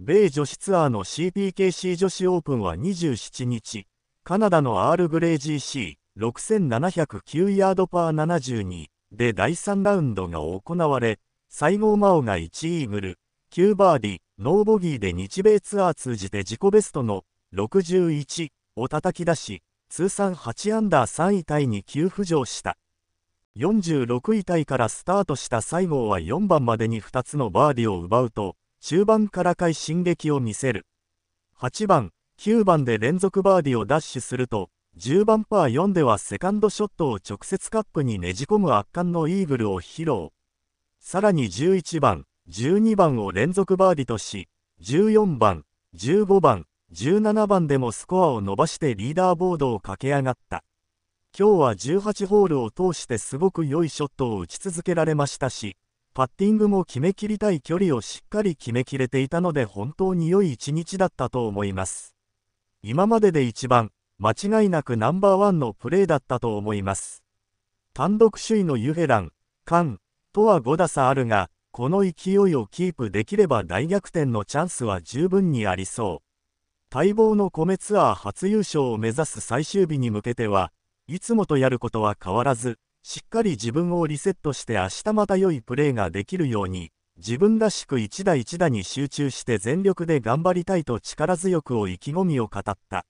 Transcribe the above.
米女子ツアーの CPKC 女子オープンは27日、カナダのアールグレイ GC6709 ヤードパー72で第3ラウンドが行われ、西郷真央が1イーグル、9バーディ、ノーボギーで日米ツアー通じて自己ベストの61を叩き出し、通算8アンダー3位タイに急浮上した。46位タイからスタートした西郷は4番までに2つのバーディを奪うと、中盤からかい進撃を見せる。8番、9番で連続バーディをダッシュすると、10番パー4ではセカンドショットを直接カップにねじ込む圧巻のイーグルを披露。さらに11番、12番を連続バーディとし、14番、15番、17番でもスコアを伸ばしてリーダーボードを駆け上がった。今日は18ホールを通してすごく良いショットを打ち続けられましたし、パッティングも決めきりたい距離をしっかり決めきれていたので本当に良い一日だったと思います。今までで一番、間違いなくナンバーワンのプレーだったと思います。単独首位のユヘラン、カン、とは5打差あるが、この勢いをキープできれば大逆転のチャンスは十分にありそう。待望の米ツアー初優勝を目指す最終日に向けては、いつもとやることは変わらず、しっかり自分をリセットして明日また良いプレーができるように、自分らしく一打一打に集中して全力で頑張りたいと力強くを意気込みを語った。